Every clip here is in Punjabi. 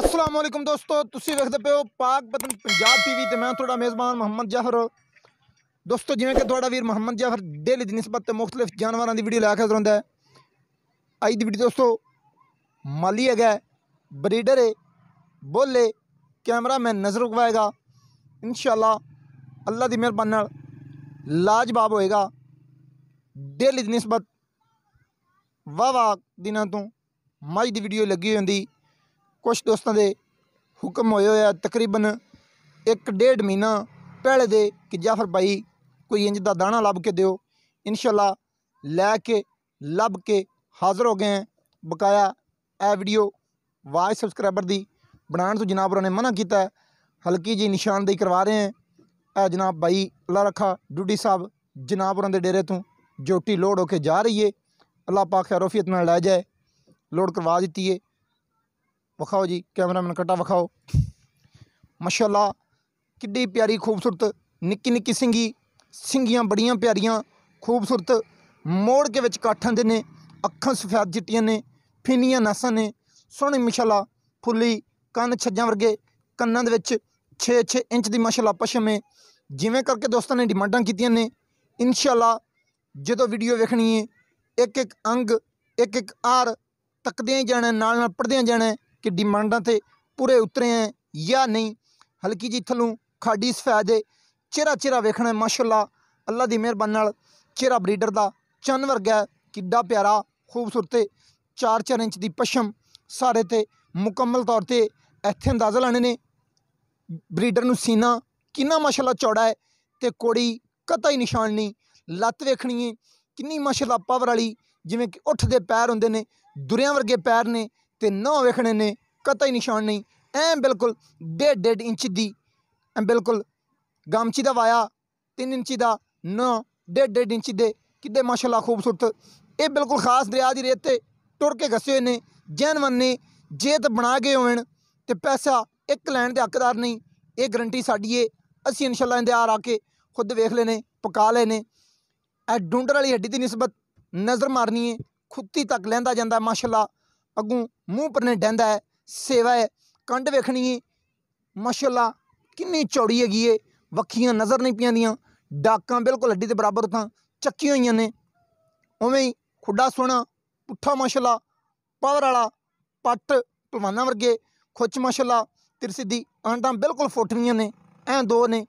ਅਸਲਾਮ ਵਾਲੇਕਮ ਦੋਸਤੋ ਤੁਸੀਂ ਵੇਖਦੇ ਪਿਓ ਪਾਕ ਪਤਨ ਪੰਜਾਬ ਟੀਵੀ ਤੇ ਮੈਂ ਤੁਹਾਡਾ ਮੇਜ਼ਬਾਨ ਮੁਹੰਮਦ ਜਾਫਰ ਦੋਸਤੋ ਜਿਵੇਂ ਕਿ ਤੁਹਾਡਾ ਵੀਰ ਮੁਹੰਮਦ ਜਾਫਰ ਡੇਲੀ ਦੀ ਨਿਸਬਤ ਤੇ ਮੁxtਲਫ ਜਾਨਵਰਾਂ ਦੀ ਵੀਡੀਓ ਲਾ ਕੇ ਹੁੰਦਾ ਹੈ ਅੱਜ ਦੀ ਵੀਡੀਓ ਦੋਸਤੋ ਮਾਲੀ ਹੈਗਾ ਬਰੀਡਰ ਹੈ ਬੋਲੇ ਕੈਮਰਾਮੈਨ ਨਜ਼ਰ ਉਗਵਾਏਗਾ ਇਨਸ਼ਾਅੱਲਾ ਅੱਲਾ ਦੀ ਮਿਹਰਬਾਨੀ ਨਾਲ ਲਾਜਵਾਬ ਹੋਏਗਾ ਡੇਲੀ ਦੀ ਨਿਸਬਤ ਵਾਵਾ ਦਿਨਾਂ ਤੋਂ ਮਾਈ ਦੀ ਵੀਡੀਓ ਲੱਗੀ ਹੁੰਦੀ ਕੁਝ ਦੋਸਤਾਂ ਦੇ ਹੁਕਮ ਹੋਏ ਹੋਇਆ ਤਕਰੀਬਨ ਇੱਕ ਡੇਢ ਮਹੀਨਾ ਪਹਿਲੇ ਦੇ ਕਿ ਜਾਫਰ ਭਾਈ ਕੋਈ ਇੰਜ ਦਾ ਦਾਣਾ ਲੱਭ ਕੇ ਦਿਓ ਇਨਸ਼ਾਅੱਲਾ ਲੈ ਕੇ ਲੱਭ ਕੇ ਹਾਜ਼ਰ ਹੋ ਗਏ ਬਕਾਇਆ ਇਹ ਵੀਡੀਓ ਵਾਜ ਸਬਸਕ੍ਰਾਈਬਰ ਦੀ ਬਣਾਉਣ ਤੋਂ ਜਨਾਬ ਉਹਨਾਂ ਨੇ ਮਨਾ ਕੀਤਾ ਹਲਕੀ ਜੀ ਨਿਸ਼ਾਨਦੇਹੀ ਕਰਵਾ ਰਹੇ ਹੈ ਇਹ ਜਨਾਬ ਭਾਈ ਅੱਲਾ ਰੱਖਾ ਡੂਡੀ ਸਾਹਿਬ ਜਨਾਬ ਉਹਨਾਂ ਦੇ ਡੇਰੇ ਤੋਂ ਜੋਟੀ ਲੋਡ ਹੋ ਕੇ ਜਾ ਰਹੀ ਏ ਅੱਲਾ ਪਾਕ ਖੈਰੋਫੀਅਤ ਨਾਲ ਲੈ ਜਾਏ ਲੋਡ ਕਰਵਾ ਦਿੱਤੀ ਏ ਵਿਖਾਓ ਜੀ ਕੈਮਰਾਮੈਨ ਕਟਾ ਵਿਖਾਓ ਮਾਸ਼ਾਅੱਲਾ ਕਿੱਡੀ ਪਿਆਰੀ ਖੂਬਸੂਰਤ ਨਿੱਕੀ ਨਿੱਕੀ ਸਿੰਗੀ ਸਿੰਗੀਆਂ ਬੜੀਆਂ ਪਿਆਰੀਆਂ ਖੂਬਸੂਰਤ ਮੋੜ ਕੇ ਵਿੱਚ ਕਾਠਾਂ ਦੇ ਨੇ ਅੱਖਾਂ ਸਫੈਦ ਜਿੱਟੀਆਂ ਨੇ ਫਿੰਨੀਆਂ ਨਸਾਂ ਨੇ ਸੋਹਣੀ ਮਾਸ਼ਾਅੱਲਾ ਫੁੱਲੀ ਕੰਨ ਛੱਜਾਂ ਵਰਗੇ ਕੰਨਾਂ ਦੇ ਵਿੱਚ 6-6 ਇੰਚ ਦੀ ਮਾਸ਼ਾਅੱਲਾ ਪਸ਼ਮ ਹੈ ਜਿਵੇਂ ਕਰਕੇ ਦੋਸਤਾਂ ਨੇ ਡਿਮਾਂਡਾਂ ਕੀਤੀਆਂ ਨੇ ਇਨਸ਼ਾਅੱਲਾ ਜਦੋਂ ਵੀਡੀਓ ਵੇਖਣੀ ਹੈ ਇੱਕ ਇੱਕ ਅੰਗ ਇੱਕ ਇੱਕ ਆਰ ਤੱਕਦੇ ਜਾਣਾ ਨਾਲ ਨਾਲ ਪੜਦੇ ਜਾਣਾ ਕਿ ਡਿਮਾਂਡਾਂ ਤੇ ਪੂਰੇ ਉਤਰੇ ਆ ਜਾਂ ਨਹੀਂ ਹਲਕੀ ਜੀ ਥੱਲੋਂ ਖਾਡੀ ਸਫੈਦ ਦੇ ਚਿਹਰਾ ਚਿਹਰਾ ਵੇਖਣਾ ਮਾਸ਼ਾਅੱਲਾ ਅੱਲਾ ਦੀ ਮਿਹਰਬਾਨੀ ਨਾਲ ਚਿਹਰਾ ਬਰੀਡਰ ਦਾ ਚੰਨ ਵਰਗਾ ਕਿੱਡਾ ਪਿਆਰਾ ਖੂਬਸੂਰਤ 4-4 ਇੰਚ ਦੀ ਪਸ਼ਮ ਸਾਰੇ ਤੇ ਮੁਕੰਮਲ ਤੌਰ ਤੇ ਇੱਥੇ ਅੰਦਾਜ਼ਾ ਲਾਣੇ ਨੇ ਬਰੀਡਰ ਨੂੰ ਸੀਨਾ ਕਿੰਨਾ ਮਾਸ਼ਾਅੱਲਾ ਚੌੜਾ ਹੈ ਤੇ ਕੋੜੀ ਕਤਾ ਹੀ ਨਿਸ਼ਾਨ ਨਹੀਂ ਲੱਤ ਵੇਖਣੀ ਹੈ ਕਿੰਨੀ ਮਾਸ਼ਾਅੱਲਾ ਪਾਵਰ ਵਾਲੀ ਜਿਵੇਂ ਕਿ ਉੱਠ ਦੇ ਪੈਰ ਹੁੰਦੇ ਨੇ ਦੁਰਿਆਂ ਵਰਗੇ ਪੈਰ ਨੇ ਤੇ ਨਾ ਵੇਖਣੇ ਨੇ ਕਤਈ ਨਿਸ਼ਾਨ ਨਹੀਂ ਐ ਬਿਲਕੁਲ 1.5 ਇੰਚ ਦੀ ਐ ਬਿਲਕੁਲ ਗਾਮਚੀ ਦਾ ਵਾਇਆ 3 ਇੰਚ ਦਾ ਨਾ 1.5 ਇੰਚ ਦੇ ਕਿਤੇ ਮਾਸ਼ਾਅੱਲਾ ਖੂਬਸੂਰਤ ਇਹ ਬਿਲਕੁਲ ਖਾਸ ਦਰਿਆ ਦੀ ਰੇਤ ਤੇ ਟੁਰ ਕੇ ਘਸੇ ਹੋਏ ਨੇ ਜੈਨਵਨ ਨੇ ਜੇਤ ਬਣਾ ਗਏ ਹੋਣ ਤੇ ਪੈਸਾ ਇੱਕ ਲੈਣ ਦੇ ਹੱਕਦਾਰ ਨਹੀਂ ਇਹ ਗਰੰਟੀ ਸਾਡੀ ਏ ਅਸੀਂ ਇਨਸ਼ਾਅੱਲਾ ਇਹਦੇ ਆ ਕੇ ਖੁਦ ਵੇਖ ਲੈਨੇ ਪਕਾ ਲੈਨੇ ਐ ਡੁੰਡਰ ਵਾਲੀ ਹੱਡੀ ਦੀ ਨਿਸਬਤ ਨਜ਼ਰ ਮਾਰਨੀ ਏ ਖੁੱਤੀ ਤੱਕ ਲੈਂਦਾ ਜਾਂਦਾ ਮਾਸ਼ਾਅੱਲਾ ਅਗੂ ਮੂੰਹ ਪਰਨੇ ਡੈਂਦਾ ਹੈ ਸੇਵਾ ਹੈ ਕੰਡ ਵੇਖਣੀ ਮਾਸ਼ਾਅੱਲਾ ਕਿੰਨੀ ਚੌੜੀ ਹੈਗੀ ਏ ਵੱਖੀਆਂ ਨਜ਼ਰ ਨਹੀਂ ਪਿਆਂਦੀਆਂ ਡਾਕਾਂ ਬਿਲਕੁਲ ਹੱਡੀ ਦੇ ਬਰਾਬਰ ਤਾਂ ਚੱਕੀਆਂ ਹੋਈਆਂ ਨੇ ਉਵੇਂ ਹੀ ਖੁੱਡਾ ਸੋਣਾ ਪੁੱਠਾ ਮਾਸ਼ਾਅੱਲਾ ਪਾਵਰ ਵਾਲਾ ਪੱਟ ਪਹਿਲਵਾਨਾਂ ਵਰਗੇ ਖੁੱਚ ਮਾਸ਼ਾਅੱਲਾ ਤਿਰਸਿੱਧੀ ਆਂਡਾਂ ਬਿਲਕੁਲ ਫੋਟਣੀਆਂ ਨੇ ਐਂ ਦੋ ਨੇ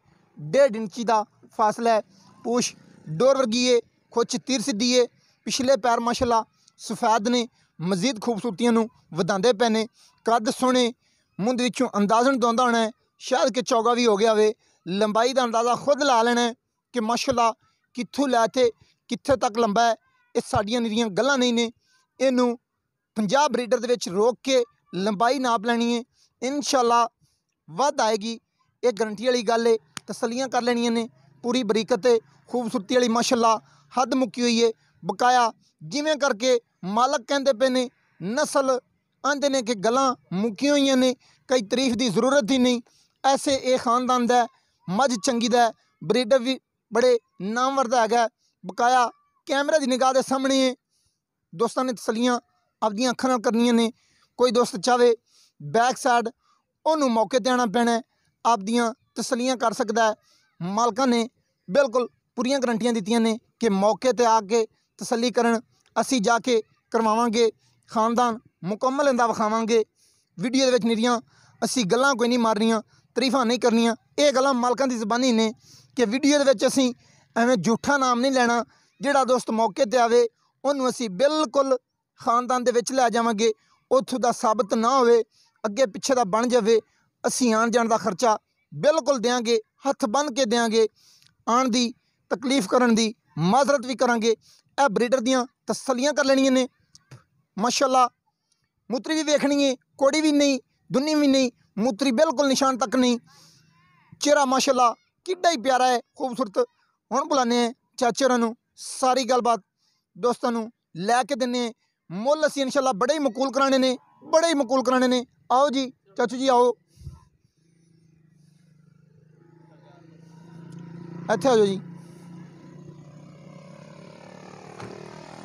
ਡੇਢ ਇੰਚੀ ਦਾ ਫਾਸਲਾ ਹੈ ਪੂਛ ਡੋਰ ਵਰਗੀ ਏ ਖੁੱਚ ਤਿਰਸਿੱਧੀ ਏ ਪਿਛਲੇ ਪੈਰ ਮਾਸ਼ਾਅੱਲਾ ਸਫੈਦ ਨੇ ਮਜ਼ੀਦ ਖੂਬਸੂਰਤੀਆਂ ਨੂੰ ਵਧਾਉਂਦੇ ਪਏ ਨੇ ਕੱਦ ਸੋਹਣੇ ਮੁੰਦ ਵਿੱਚੋਂ ਅੰਦਾਜ਼ਨ ਦੋਂਦਾ ਹੋਣਾ ਸ਼ਾਇਦ ਕਿ ਚੌਗਾ ਵੀ ਹੋ ਗਿਆ ਹੋਵੇ ਲੰਬਾਈ ਦਾ ਅੰਦਾਜ਼ਾ ਖੁਦ ਲਾ ਲੈਣਾ ਕਿ ਮਾਸ਼ਾਅੱਲਾ ਕਿੱਥੋਂ ਲੈ ਤੇ ਕਿੱਥੇ ਤੱਕ ਲੰਬਾ ਹੈ ਇਹ ਸਾਡੀਆਂ ਨਿਰੀਆਂ ਗੱਲਾਂ ਨਹੀਂ ਨੇ ਇਹਨੂੰ ਪੰਜਾਬ ਬਰੀਡਰ ਦੇ ਵਿੱਚ ਰੋਕ ਕੇ ਲੰਬਾਈ ਨਾਪ ਲੈਣੀ ਹੈ ਇਨਸ਼ਾਅੱਲਾ ਵੱਧ ਆਏਗੀ ਇਹ ਗਰੰਟੀ ਵਾਲੀ ਗੱਲ ਹੈ ਤਸੱਲੀਆਂ ਕਰ ਲੈਣੀਆਂ ਨੇ ਪੂਰੀ ਬਰੀਕਤ ਤੇ ਖੂਬਸੂਰਤੀ ਵਾਲੀ ਮਾਸ਼ਾਅੱਲਾ ਹੱਦ ਮੁੱਕੀ ਹੋਈ ਹੈ ਬਕਾਇਆ ਜਿਵੇਂ ਕਰਕੇ ਮਾਲਕ ਕਹਿੰਦੇ ਪਏ ਨੇ ਨਸਲ ਆਂਦੇ ਨੇ ਕਿ ਗਲਾਂ ਮੁਕੀਆਂ ਹੋਈਆਂ ਨੇ ਕਈ ਤਾਰੀਫ ਦੀ ਜ਼ਰੂਰਤ ਹੀ ਨਹੀਂ ਐਸੇ ਇਹ ਖਾਨਦਾਨ ਦਾ ਮੱਝ ਚੰਗੀ ਦਾ ਬਰੀਡਰ ਵੀ ਬੜੇ ਨਾਮਵਰ ਦਾ ਹੈਗਾ ਬਕਾਇਆ ਕੈਮਰਾ ਦੀ ਨਿਗਾਹ ਦੇ ਸਾਹਮਣੇ ਦੋਸਤਾਂ ਨੇ ਤਸਲੀਆਂ ਆਪਦੀਆਂ ਅੱਖਾਂ ਨਾਲ ਕਰਨੀਆਂ ਨੇ ਕੋਈ ਦੋਸਤ ਚਾਵੇ ਬੈਕ ਸਾਈਡ ਉਹਨੂੰ ਮੌਕੇ ਦੇਣਾ ਪੈਣਾ ਆਪਦੀਆਂ ਤਸਲੀਆਂ ਕਰ ਸਕਦਾ ਮਾਲਕਾਂ ਨੇ ਬਿਲਕੁਲ ਪੂਰੀਆਂ ਗਰੰਟੀਆਂ ਦਿੱਤੀਆਂ ਨੇ ਕਿ ਮੌਕੇ ਤੇ ਆ ਕੇ ਤਸੱਲੀ ਕਰਨ ਅਸੀਂ ਜਾ ਕੇ ਕਰਵਾਵਾਂਗੇ ਖਾਨਦਾਨ ਮੁਕੰਮਲ ਇਹਦਾ ਵਿਖਾਵਾਂਗੇ ਵੀਡੀਓ ਦੇ ਵਿੱਚ ਨਿਰੀਆਂ ਅਸੀਂ ਗੱਲਾਂ ਕੋਈ ਨਹੀਂ ਮਾਰਨੀਆਂ ਤਰੀਫਾਂ ਨਹੀਂ ਕਰਨੀਆਂ ਇਹ ਗੱਲਾਂ ਮਾਲਕਾਂ ਦੀ ਜ਼ਬਾਨੀ ਨੇ ਕਿ ਵੀਡੀਓ ਦੇ ਵਿੱਚ ਅਸੀਂ ਐਵੇਂ ਝੂਠਾ ਨਾਮ ਨਹੀਂ ਲੈਣਾ ਜਿਹੜਾ ਦੋਸਤ ਮੌਕੇ ਤੇ ਆਵੇ ਉਹਨੂੰ ਅਸੀਂ ਬਿਲਕੁਲ ਖਾਨਦਾਨ ਦੇ ਵਿੱਚ ਲੈ ਜਾਵਾਂਗੇ ਉੱਥੋਂ ਦਾ ਸਾਬਤ ਨਾ ਹੋਵੇ ਅੱਗੇ ਪਿੱਛੇ ਦਾ ਬਣ ਜਾਵੇ ਅਸੀਂ ਆਣ ਜਾਣ ਦਾ ਖਰਚਾ ਬਿਲਕੁਲ ਦੇਾਂਗੇ ਹੱਥ ਬੰਨ ਕੇ ਦੇਾਂਗੇ ਆਣ ਦੀ ਤਕਲੀਫ ਕਰਨ ਦੀ ਮਾਜ਼ਰਤ ਵੀ ਕਰਾਂਗੇ ਇਹ ਬਰੀਡਰ ਦੀਆਂ ਤਸੱਲੀਆਂ ਕਰ ਲੈਣੀਆਂ ਨੇ ਮਾਸ਼ਾਅੱਲਾ ਮੂਤਰੀ ਵੀ ਵੇਖਣੀ ਏ ਕੋੜੀ ਵੀ ਨਹੀਂ ਦੁਨੀ ਵੀ ਨਹੀਂ ਮੂਤਰੀ ਬਿਲਕੁਲ ਨਿਸ਼ਾਨ ਤੱਕ ਨਹੀਂ ਚਿਹਰਾ ਮਾਸ਼ਾਅੱਲਾ ਕਿੱਡਾ ਹੀ ਪਿਆਰਾ ਹੈ ਖੂਬਸੂਰਤ ਹੁਣ ਬੁਲਾਣੇ ਚਾਚੇ ਹੋਰਾਂ ਨੂੰ ਸਾਰੀ ਗੱਲਬਾਤ ਦੋਸਤਾਂ ਨੂੰ ਲੈ ਕੇ ਦਿੰਨੇ ਮੁੱਲ ਅਸੀਂ ਇਨਸ਼ਾਅੱਲਾ ਬੜੇ ਹੀ ਮਕੂਲ ਕਰਾਣੇ ਨੇ ਬੜੇ ਹੀ ਮਕੂਲ ਕਰਾਣੇ ਨੇ ਆਓ ਜੀ ਚਾਚੂ ਜੀ ਆਓ ਇੱਥੇ ਆ ਜੀ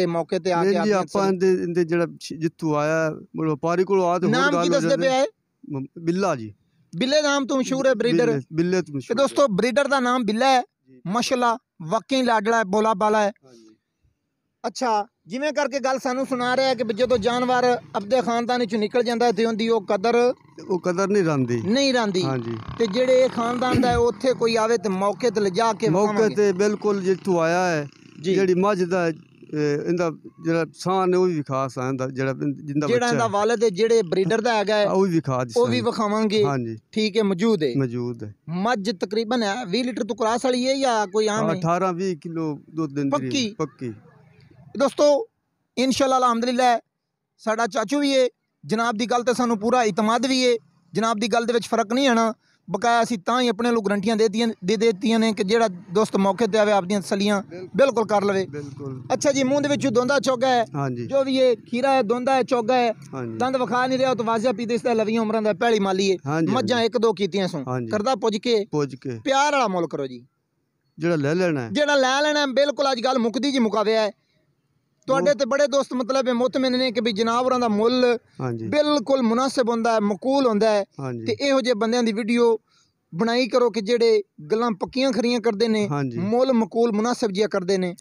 ਤੇ ਮੌਕੇ ਤੇ ਆ ਕੇ ਆਪਾਂ ਇਹਦੇ ਇਹਦੇ ਜਿਹੜਾ ਜਿੱਤੂ ਜਿੱਥੂ ਆਇਆ ਵਪਾਰੀ ਕੋਲ ਆ ਤੇ ਨਾਮ ਕੀ ਦੱਸਦੇ ਪਿਆ ਹੈ ਬਿੱਲਾ ਜੀ ਬਿੱਲੇ ਨਾਮ ਤੋਂ ਮਸ਼ਹੂਰ ਹੈ ਬਰੀਡਰ ਬਿੱਲੇ- ਤੋਂ ਤੇ ਮਸ਼ਹੂਰ ਦੋਸਤੋ ਬਰੀਡਰ ਦਾ ਨਾਮ ਬਿੱਲਾ ਹੈ ਮਸ਼ਲਾ ਵਕੀ ਲਾਡਲਾ ਬੋਲਾ ਬਾਲਾ ਹੈ ਹਾਂਜੀ। ਅੱਛਾ ਜਿਵੇਂ ਕਰਕੇ ਗੱਲ ਸਾਨੂੰ ਸੁਣਾ ਰਿਹਾ ਕਿ ਜਦੋਂ ਜਾਨਵਰ ਅਬਦੇ ਖਾਨਦਾਨ ਵਿੱਚੋਂ ਨਿਕਲ ਜਾਂਦਾ ਤੇ ਉਹਦੀ ਉਹ ਕਦਰ ਉਹ ਕਦਰ ਨਹੀਂ ਰਹਿੰਦੀ ਨਹੀਂ ਰਹਿੰਦੀ ਹਾਂਜੀ ਤੇ ਜਿਹੜੇ ਇਹ ਖਾਨਦਾਨ ਦਾ ਉੱਥੇ ਕੋਈ ਆਵੇ ਤੇ ਮੌਕੇ ਤੇ ਲਿਜਾ ਕੇ ਮੌਕੇ ਤੇ ਬਿਲਕੁਲ ਜਿੱਥੂ ਆਇਆ ਹੈ ਜਿਹੜੀ ਮੱਝ ਦਾ ਇਹਦਾ ਜਿਹੜਾ ਸਾਹ ਨੇ ਉਹ ਵੀ ਵਿਖਾਸ ਆ ਇਹਦਾ ਜਿਹੜਾ ਜਿੰਦਾ ਬੱਚਾ ਜਿਹੜਾ ਇਹਦਾ ਵਾਲਦ ਹੈ ਜਿਹੜੇ ਬਰੀਡਰ ਦਾ ਹੈਗਾ ਉਹ ਵੀ ਵਿਖਾ ਦਿਸ ਉਹ ਵੀ ਵਿਖਾਵਾਂਗੇ ਹਾਂਜੀ ਠੀਕ ਹੈ ਮੌਜੂਦ ਹੈ ਮੌਜੂਦ ਹੈ ਮੱਝ ਤਕਰੀਬਨ ਹੈ 20 ਲੀਟਰ ਤੋਂ ਕਰਾਸ ਵਾਲੀ ਹੈ ਜਾਂ ਕੋਈ ਆਮ ਹੈ 18 20 ਕਿਲੋ ਦੁੱਧ ਦਿੰਦੀ ਹੈ ਪੱਕੀ? ਪੱਕੀ ਦੋਸਤੋ ਇਨਸ਼ਾਅੱਲਾ ਅਲਹਮਦੁਲਿਲਾ ਸਾਡਾ ਚਾਚੂ ਵੀ ਹੈ ਜਨਾਬ ਦੀ ਗੱਲ ਤੇ ਸਾਨੂੰ ਪੂਰਾ ਇਤਮਾਦ ਵੀ ਹੈ ਜਨਾਬ ਦੀ ਗੱਲ ਦੇ ਵਿੱਚ ਫਰਕ ਨਹੀਂ ਆਣਾ ਬਕਾਇਆ ਸੀ ਤਾਂ ਹੀ ਆਪਣੇ ਲੋ ਗਰੰਟੀਆਂ ਦੇ ਦਿੱਤੀਆਂ ਦੇ ਦਿੱਤੀਆਂ ਨੇ ਕਿ ਜਿਹੜਾ ਦੋਸਤ ਮੌਕੇ ਤੇ ਆਵੇ ਆਪਦੀਆਂ ਤਸਲੀਆਂ ਬਿਲਕੁਲ ਕਰ ਲਵੇ ਬਿਲਕੁਲ ਅੱਛਾ ਜੀ ਮੂੰਹ ਦੇ ਵਿੱਚ ਦੋਂਦਾ ਚੋਗਾ ਹੈ ਜੋ ਵੀ ਇਹ ਖੀਰਾ ਹੈ ਦੋਂਦਾ ਹੈ ਚੋਗਾ ਹੈ ਦੰਦ ਵਿਖਾ ਨਹੀਂ ਰਿਹਾ ਉਹ ਵਾਜਿਆ ਪੀਦੇ ਇਸ ਦਾ ਲਵੀਆਂ ਉਮਰਾਂ ਦਾ ਪਹਿਲੀ ਮਾਲੀ ਹੈ ਮੱਝਾਂ ਇੱਕ ਦੋ ਕੀਤੀਆਂ ਸੋ ਕਰਦਾ ਪੁੱਜ ਕੇ ਪੁੱਜ ਕੇ ਪਿਆਰ ਵਾਲਾ ਮੁੱਲ ਕਰੋ ਜੀ ਜਿਹੜਾ ਲੈ ਲੈਣਾ ਹੈ ਜਿਹੜਾ ਲੈ ਲੈਣਾ ਹੈ, ਬਿਲਕੁਲ ਅੱਜ ਗੱਲ ਮੁਕਦੀ ਜੀ ਮੁਕਾਵਿਆ ਹੈ ਤੁਹਾਡੇ ਤੇ ਬੜੇ ਦੋਸਤ ਮਤਲਬ ਹੈ ਮੁਤਮਨ ਨੇ ਕਿ ਵੀ ਜਨਾਬ ਉਹਨਾਂ ਦਾ ਮੁੱਲ ਬਿਲਕੁਲ ਮੁਨਾਸਬ ਹੁੰਦਾ ਹੈ ਮਕੂਲ ਹੁੰਦਾ ਹੈ ਤੇ ਇਹੋ ਜਿਹੇ ਬੰਦਿਆਂ ਦੀ ਵੀਡੀਓ ਬਣਾਈ ਕਰੋ ਕਿ ਜਿਹੜੇ ਗੱਲਾਂ ਪੱਕੀਆਂ ਖਰੀਆਂ ਕਰਦੇ ਨੇ ਮੁੱਲ ਮਕੂਲ ਮੁਨਾਸਬ ਜਿਹਾ ਕਰਦੇ ਨੇ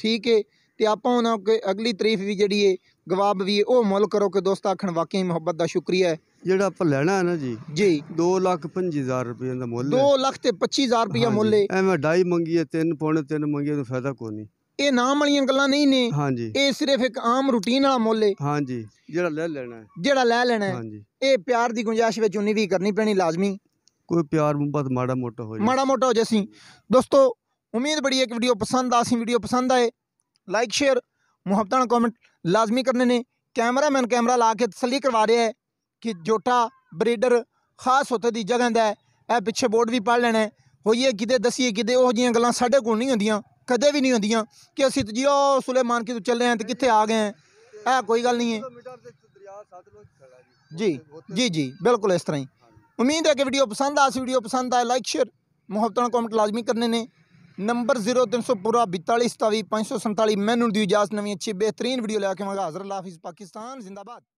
ਠੀਕ ਹੈ ਤੇ ਆਪਾਂ ਉਹਨਾਂ ਕੋ ਅਗਲੀ ਤਾਰੀਫ ਵੀ ਜਿਹੜੀ ਹੈ ਗਵਾਬ ਵੀ ਉਹ ਮੁੱਲ ਕਰੋ ਕਿ ਦੋਸਤ ਆਖਣ ਵਾਕਈ ਮੁਹੱਬਤ ਦਾ ਸ਼ੁਕਰੀਆ ਹੈ ਜਿਹੜਾ ਆਪਾਂ ਲੈਣਾ ਹੈ ਨਾ ਜੀ ਜੀ 2 ਲੱਖ 25000 ਰੁਪਏ ਦਾ ਮੁੱਲ 2 ਲੱਖ ਤੇ 25000 ਰੁਪਏ ਮੁੱਲ ਐਵੇਂ ਡਾਈ ਮੰਗੀਏ 3.3 ਪੌਣੇ ਮੰਗੀਏ ਤਾਂ ਫਾਇਦਾ ਕੋਈ ਨਹੀਂ ਇਹ ਨਾਮ ਵਾਲੀਆਂ ਗੱਲਾਂ ਨਹੀਂ ਨੇ ਹਾਂਜੀ ਇਹ ਸਿਰਫ ਇੱਕ ਆਮ ਰੁਟੀਨ ਵਾਲਾ ਮੁੱਲ ਹਾਂਜੀ ਜਿਹੜਾ ਲੈ ਲੈਣਾ ਹੈ ਜਿਹੜਾ ਲੈ ਲੈਣਾ ਹੈ ਹਾਂਜੀ ਇਹ ਪਿਆਰ ਦੀ ਗੁੰਜਾਇਸ਼ ਵਿੱਚ ਉਨੀ ਵੀ ਕਰਨੀ ਪੈਣੀ ਲਾਜ਼ਮੀ ਕੋਈ ਪਿਆਰ ਮੁਹੱਬਤ ਮਾੜਾ ਮੋਟਾ ਹੋ ਜਾ ਮਾੜਾ ਮੋਟਾ ਹੋ ਜਾ ਸੀ ਦੋਸਤੋ ਉਮੀਦ ਬੜੀ ਹੈ ਕਿ ਵੀਡੀਓ ਪਸੰਦ ਆਸੀ ਵੀਡੀਓ ਪਸੰਦ ਆਏ ਲਾਈਕ ਸ਼ੇਅਰ ਮੁਹੱਬਤਾਂ ਨਾਲ ਕਮੈਂਟ ਲਾਜ਼ਮੀ ਕਰਨੇ ਨੇ ਕੈਮਰਾਮੈਨ ਕੈਮਰਾ ਲਾ ਕੇ ਤਸੱਲੀ ਕਰਵਾ ਰਿਹਾ ਹੈ ਕਿ ਜੋਟਾ ਬਰੀਡਰ ਖਾਸ ਹੋਤੇ ਦੀ ਜਗ੍ਹਾ ਦਾ ਇਹ ਪਿੱਛੇ ਬੋਰਡ ਵੀ ਪੜ ਲੈਣਾ ਹੋਈਏ ਕਿਤੇ ਦਸੀਏ ਕਿਤੇ ਉਹ ਜੀਆਂ ਗੱਲਾਂ ਸਾਡੇ ਕੋਲ ਨਹੀਂ ਹੁੰਦੀਆਂ ਕਦੇ ਵੀ ਨਹੀਂ ਹੁੰਦੀਆਂ ਕਿ ਅਸੀਂ ਜੀ ਉਹ ਸੁਲੇਮਾਨ ਕਿਤੋਂ ਚੱਲੇ ਆਂ ਤੇ ਕਿੱਥੇ ਆ ਗਏ ਆਂ ਇਹ ਕੋਈ ਗੱਲ ਨਹੀਂ ਹੈ ਜੀ ਜੀ ਜੀ ਬਿਲਕੁਲ ਇਸ ਤਰ੍ਹਾਂ ਹੀ ਉਮੀਦ ਹੈ ਕਿ ਵੀਡੀਓ ਪਸੰਦ ਆਸ ਵੀਡੀਓ ਪਸੰਦ ਆਏ ਲਾਈਕ ਸ਼ੇਅਰ ਮੁਹੱਬਤਾਂ ਕਮੈਂਟ ਲਾਜ਼ਮੀ ਕਰਨੇ ਨੇ ਨੰਬਰ 0300 ਪੂਰਾ 4227 547 ਮੈਨੂੰ ਦੀ ਇਜਾਜ਼ਤ ਨਵੀਂ ਅੱਛੀ ਬਿਹਤਰੀਨ ਵੀਡੀਓ ਲੈ ਕੇ ਮੈਂ ਹਾਜ਼ਰ ਲਾਫਿਜ਼ ਪਾਕਿਸਤਾਨ ਜ਼ਿੰਦਾਬਾਦ